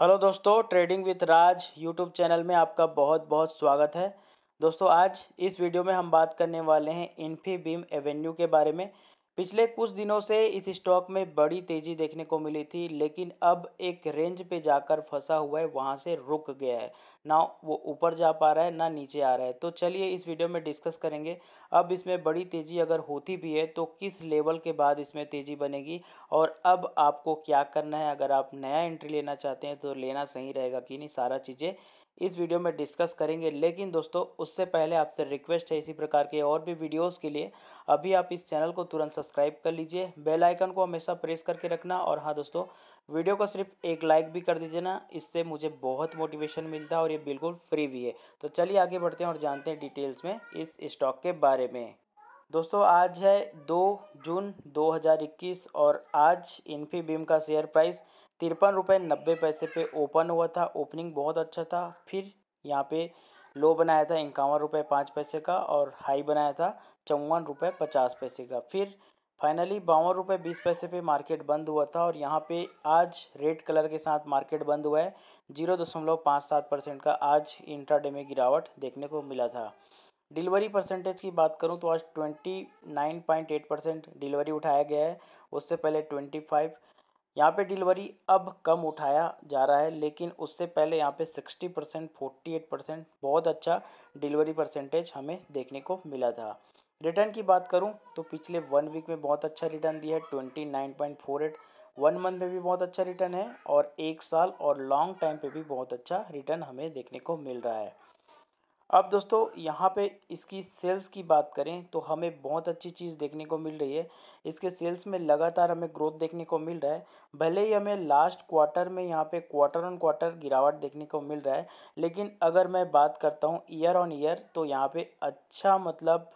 hello दोस्तों trading with Raj YouTube channel में आपका बहुत बहुत स्वागत है दोस्तों आज इस वीडियो में हम बात करने वाले हैं इन्फीबीम एवेन्यू के बारे में पिछले कुछ दिनों से इस स्टॉक में बड़ी तेज़ी देखने को मिली थी लेकिन अब एक रेंज पे जाकर फंसा हुआ है वहाँ से रुक गया है ना वो ऊपर जा पा रहा है ना नीचे आ रहा है तो चलिए इस वीडियो में डिस्कस करेंगे अब इसमें बड़ी तेज़ी अगर होती भी है तो किस लेवल के बाद इसमें तेज़ी बनेगी और अब आपको क्या करना है अगर आप नया एंट्री लेना चाहते हैं तो लेना सही रहेगा कि नहीं सारा चीज़ें इस वीडियो में डिस्कस करेंगे लेकिन दोस्तों उससे पहले आपसे रिक्वेस्ट है इसी प्रकार के और भी वीडियोस के लिए अभी आप इस चैनल को तुरंत सब्सक्राइब कर लीजिए बेल आइकन को हमेशा प्रेस करके रखना और हाँ दोस्तों वीडियो को सिर्फ एक लाइक भी कर दीजिए ना इससे मुझे बहुत मोटिवेशन मिलता है और ये बिल्कुल फ्री भी है तो चलिए आगे बढ़ते हैं और जानते हैं डिटेल्स में इस स्टॉक के बारे में दोस्तों आज है दो जून दो और आज इन्फीबीम का शेयर प्राइस तिरपन रुपये नब्बे पैसे पे ओपन हुआ था ओपनिंग बहुत अच्छा था फिर यहाँ पे लो बनाया था इक्यावन रुपये पाँच पैसे का और हाई बनाया था चौवन रुपये पचास पैसे का फिर फाइनली बावन रुपये बीस पैसे पे मार्केट बंद हुआ था और यहाँ पे आज रेड कलर के साथ मार्केट बंद हुआ है जीरो दशमलव पाँच सात परसेंट का आज इंट्राडे में गिरावट देखने को मिला था डिलीवरी परसेंटेज की बात करूँ तो आज twenty nine point eight percent delivery उठाया गया है उससे पहले ट्वेंटी फाइव यहाँ पे डिलीवरी अब कम उठाया जा रहा है लेकिन उससे पहले यहाँ पे 60 परसेंट फोर्टी परसेंट बहुत अच्छा डिलीवरी परसेंटेज हमें देखने को मिला था रिटर्न की बात करूँ तो पिछले वन वीक में बहुत अच्छा रिटर्न दिया है twenty nine point four eight one month में भी बहुत अच्छा रिटर्न है और एक साल और लॉन्ग टाइम पे भी बहुत अच्छा रिटर्न हमें देखने को मिल रहा है अब दोस्तों यहाँ पे इसकी सेल्स की बात करें तो हमें बहुत अच्छी चीज़ देखने को मिल रही है इसके सेल्स में लगातार हमें ग्रोथ देखने को मिल रहा है भले ही हमें लास्ट क्वार्टर में यहाँ पे क्वार्टर ऑन क्वार्टर गिरावट देखने को मिल रहा है लेकिन अगर मैं बात करता हूँ ईयर ऑन ईयर तो यहाँ पे अच्छा मतलब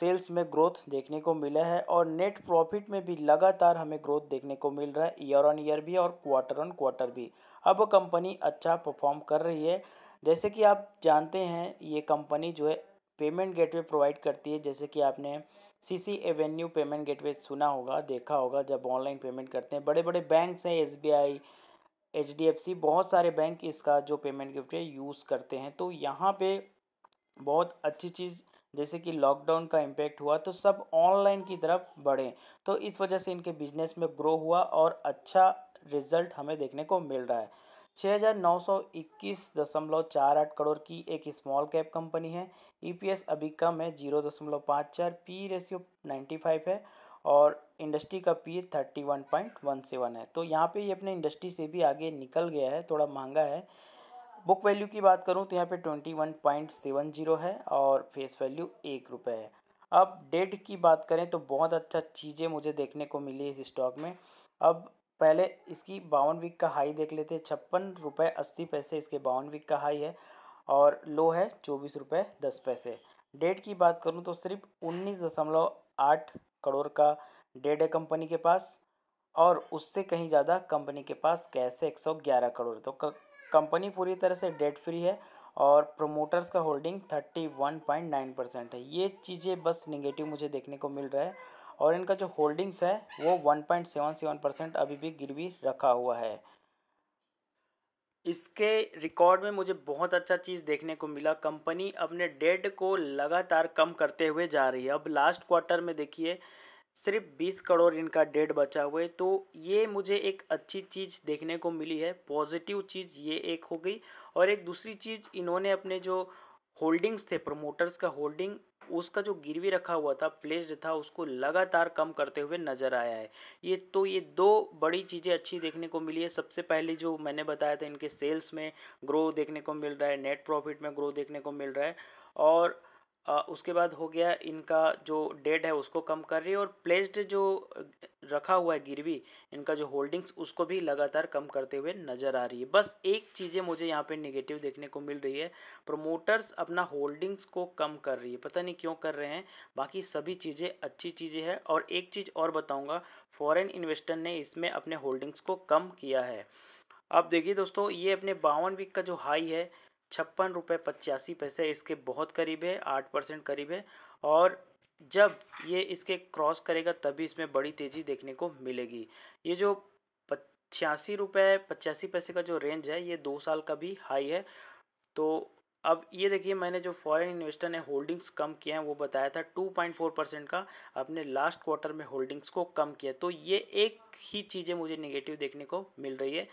सेल्स में ग्रोथ देखने को मिला है और नेट प्रॉफिट में भी लगातार हमें ग्रोथ देखने को मिल रहा है ईयर ऑन ईयर भी और क्वार्टर ऑन क्वार्टर भी अब कंपनी अच्छा परफॉर्म कर रही है जैसे कि आप जानते हैं ये कंपनी जो है पेमेंट गेटवे प्रोवाइड करती है जैसे कि आपने C C avenue payment gateway सुना होगा देखा होगा जब ऑनलाइन पेमेंट करते हैं बड़े बड़े बैंक्स हैं S B I H D F C बहुत सारे बैंक इसका जो पेमेंट गेटवे यूज़ करते हैं तो यहाँ पे बहुत अच्छी चीज़ जैसे कि लॉकडाउन का इम्पेक्ट हुआ तो सब ऑनलाइन की तरफ बढ़े तो इस वजह से इनके बिजनेस में ग्रो हुआ और अच्छा रिजल्ट हमें देखने को मिल रहा है छः करोड़ की एक स्मॉल कैप कंपनी है ईपीएस e अभी कम है जीरो दशमलव पाँच चार पी रेशियो नाइन्टी फाइव है और इंडस्ट्री का P thirty one point one seven है तो यहाँ पे ये अपने इंडस्ट्री से भी आगे निकल गया है थोड़ा महंगा है बुक वैल्यू की बात करूँ तो यहाँ पे twenty one point seven zero है और फेस वैल्यू एक रुपये है अब डेट की बात करें तो बहुत अच्छा चीज़ें मुझे देखने को मिली इस स्टॉक में अब पहले इसकी बावन वीक का हाई देख लेते हैं छप्पन रुपये अस्सी पैसे इसके बावन वीक का हाई है और लो है चौबीस रुपये दस पैसे डेट की बात करूँ तो सिर्फ उन्नीस दशमलव आठ करोड़ का डेट है कंपनी के पास और उससे कहीं ज़्यादा कंपनी के पास कैश है एक सौ ग्यारह करोड़ तो कंपनी पूरी तरह से डेट फ्री है और प्रोमोटर्स का holding thirty one point nine percent है ये चीज़ें बस निगेटिव मुझे देखने को मिल रहा है और इनका जो होल्डिंग्स है वो 1.77 परसेंट अभी भी गिरवी रखा हुआ है इसके रिकॉर्ड में मुझे बहुत अच्छा चीज़ देखने को मिला कंपनी अपने डेट को लगातार कम करते हुए जा रही है अब लास्ट क्वार्टर में देखिए सिर्फ 20 करोड़ इनका डेट बचा हुए तो ये मुझे एक अच्छी चीज़ देखने को मिली है पॉजिटिव चीज़ ये एक हो गई और एक दूसरी चीज़ इन्होंने अपने जो होल्डिंग्स थे प्रोमोटर्स का होल्डिंग उसका जो गिरवी रखा हुआ था प्लेस्ड था उसको लगातार कम करते हुए नज़र आया है ये तो ये दो बड़ी चीज़ें अच्छी देखने को मिली है सबसे पहले जो मैंने बताया था इनके सेल्स में ग्रो देखने को मिल रहा है नेट प्रॉफिट में ग्रो देखने को मिल रहा है और उसके बाद हो गया इनका जो डेट है उसको कम कर रही है और प्लेस्ड जो रखा हुआ है गिरवी इनका जो होल्डिंग्स उसको भी लगातार कम करते हुए नज़र आ रही है बस एक चीज़ें मुझे यहाँ पे नेगेटिव देखने को मिल रही है प्रोमोटर्स अपना होल्डिंग्स को कम कर रही है पता नहीं क्यों कर रहे हैं बाकी सभी चीज़ें अच्छी चीज़ें हैं और एक चीज़ और बताऊँगा फॉरन इन्वेस्टर ने इसमें अपने होल्डिंग्स को कम किया है अब देखिए दोस्तों ये अपने बावन वीक का जो हाई है छप्पन रुपये पचासी पैसे इसके बहुत करीब है आठ परसेंट करीब है और जब ये इसके क्रॉस करेगा तभी इसमें बड़ी तेज़ी देखने को मिलेगी ये जो छियासी रुपये पचासी पैसे का जो रेंज है ये दो साल का भी हाई है तो अब ये देखिए मैंने जो फॉरेन इन्वेस्टर ने होल्डिंग्स कम किए हैं वो बताया था 2.4 परसेंट का अपने लास्ट क्वार्टर में होल्डिंग्स को कम किया तो ये एक ही चीज़ें मुझे नेगेटिव देखने को मिल रही है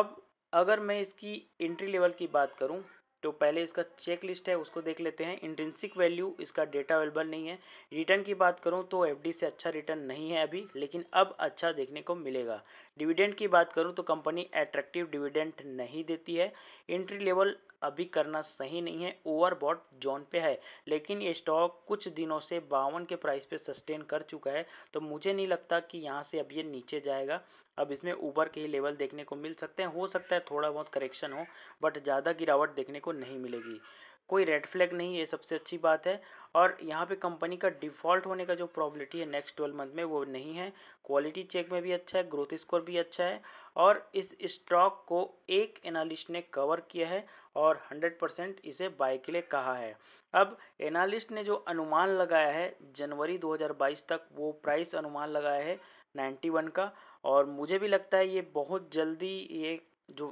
अब अगर मैं इसकी एंट्री लेवल की बात करूं तो पहले इसका चेक लिस्ट है उसको देख लेते हैं इंट्रेंसिक वैल्यू इसका डेटा अवेलेबल नहीं है रिटर्न की बात करूं तो एफडी से अच्छा रिटर्न नहीं है अभी लेकिन अब अच्छा देखने को मिलेगा डिविडेंड की बात करूँ तो कंपनी एट्रैक्टिव डिविडेंड नहीं देती है एंट्री लेवल अभी करना सही नहीं है ओवरबॉट जोन पे है लेकिन ये स्टॉक कुछ दिनों से बावन के प्राइस पे सस्टेन कर चुका है तो मुझे नहीं लगता कि यहाँ से अब ये नीचे जाएगा अब इसमें ऊपर के ही लेवल देखने को मिल सकते हैं हो सकता है थोड़ा बहुत करेक्शन हो बट ज़्यादा गिरावट देखने को नहीं मिलेगी कोई रेड फ्लैग नहीं है सबसे अच्छी बात है और यहाँ पे कंपनी का डिफ़ॉल्ट होने का जो प्रॉब्लिटी है नेक्स्ट ट्वेल्व मंथ में वो नहीं है क्वालिटी चेक में भी अच्छा है ग्रोथ स्कोर भी अच्छा है और इस स्टॉक को एक एनालिस्ट ने कवर किया है और 100 परसेंट इसे बाय के लिए कहा है अब एनालिस्ट ने जो अनुमान लगाया है जनवरी 2022 तक वो प्राइस अनुमान लगाया है नाइन्टी का और मुझे भी लगता है ये बहुत जल्दी ये जो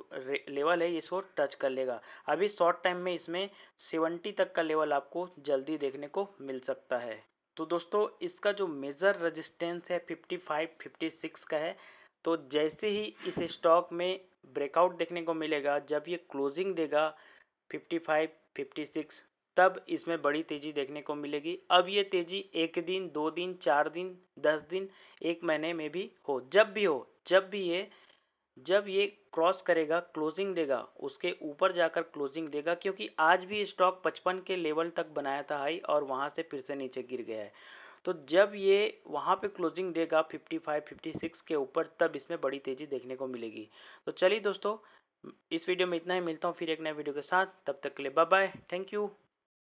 लेवल है इसको टच कर लेगा अभी शॉर्ट टाइम में इसमें सेवेंटी तक का लेवल आपको जल्दी देखने को मिल सकता है तो दोस्तों इसका जो मेजर रेजिस्टेंस है फिफ्टी फाइव फिफ्टी सिक्स का है तो जैसे ही इस स्टॉक में ब्रेकआउट देखने को मिलेगा जब ये क्लोजिंग देगा फिफ्टी फाइव फिफ्टी सिक्स तब इसमें बड़ी तेज़ी देखने को मिलेगी अब ये तेज़ी एक दिन दो दिन चार दिन दस दिन एक महीने में भी हो जब भी हो जब भी ये जब ये क्रॉस करेगा क्लोजिंग देगा उसके ऊपर जाकर क्लोजिंग देगा क्योंकि आज भी स्टॉक पचपन के लेवल तक बनाया था हाई और वहाँ से फिर से नीचे गिर गया है तो जब ये वहाँ पे क्लोजिंग देगा 55, 56 के ऊपर तब इसमें बड़ी तेज़ी देखने को मिलेगी तो चलिए दोस्तों इस वीडियो में इतना ही मिलता हूँ फिर एक नए वीडियो के साथ तब तक के लिए बाय बाय थैंक यू